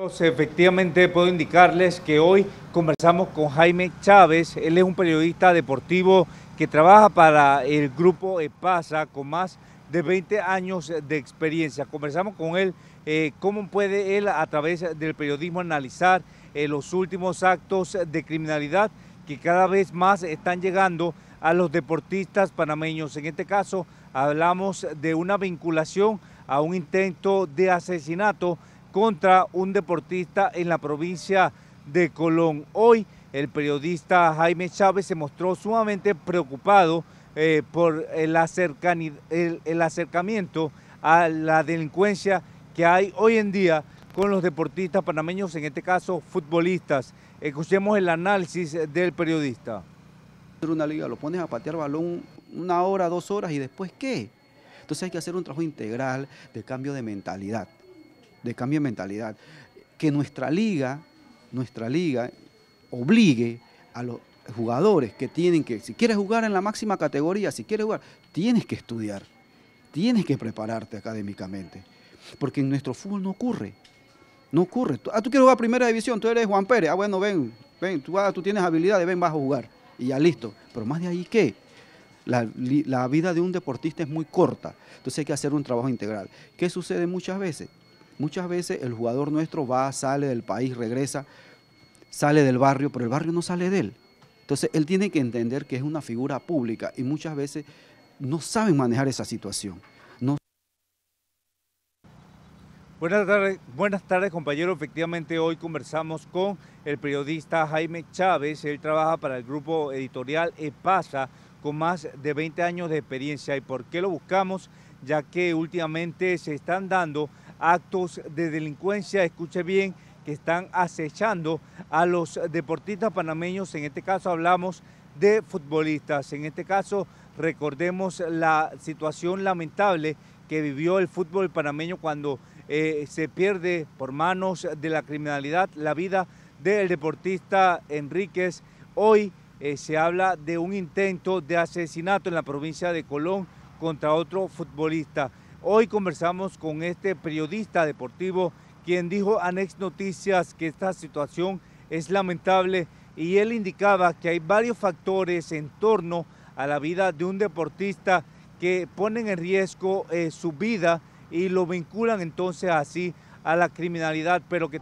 Pues, efectivamente, puedo indicarles que hoy conversamos con Jaime Chávez. Él es un periodista deportivo que trabaja para el grupo EPASA con más de 20 años de experiencia. Conversamos con él eh, cómo puede él a través del periodismo analizar eh, los últimos actos de criminalidad que cada vez más están llegando a los deportistas panameños. En este caso hablamos de una vinculación a un intento de asesinato contra un deportista en la provincia de Colón. Hoy el periodista Jaime Chávez se mostró sumamente preocupado eh, por el, el acercamiento a la delincuencia que hay hoy en día con los deportistas panameños, en este caso futbolistas. Escuchemos el análisis del periodista. Una liga, lo pones a patear balón una hora, dos horas y después qué? Entonces hay que hacer un trabajo integral de cambio de mentalidad de cambio de mentalidad. Que nuestra liga, nuestra liga, obligue a los jugadores que tienen que, si quieres jugar en la máxima categoría, si quieres jugar, tienes que estudiar, tienes que prepararte académicamente. Porque en nuestro fútbol no ocurre. No ocurre. Ah, tú quieres jugar primera división, tú eres Juan Pérez. Ah, bueno, ven, ven, tú, ah, tú tienes habilidades, ven, vas a jugar. Y ya listo. Pero más de ahí, ¿qué? La, la, vida de un deportista es muy corta, entonces hay que hacer un trabajo integral. ¿Qué sucede muchas veces? Muchas veces el jugador nuestro va, sale del país, regresa, sale del barrio, pero el barrio no sale de él. Entonces él tiene que entender que es una figura pública y muchas veces no saben manejar esa situación. Buenas tardes, buenas tardes compañero. Efectivamente hoy conversamos con el periodista Jaime Chávez. Él trabaja para el grupo editorial EPASA con más de 20 años de experiencia. ¿Y por qué lo buscamos? Ya que últimamente se están dando actos de delincuencia, escuche bien, que están acechando a los deportistas panameños, en este caso hablamos de futbolistas, en este caso recordemos la situación lamentable que vivió el fútbol panameño cuando eh, se pierde por manos de la criminalidad la vida del deportista Enríquez. Hoy eh, se habla de un intento de asesinato en la provincia de Colón contra otro futbolista. Hoy conversamos con este periodista deportivo quien dijo a Next Noticias que esta situación es lamentable y él indicaba que hay varios factores en torno a la vida de un deportista que ponen en riesgo eh, su vida y lo vinculan entonces así a la criminalidad, pero que...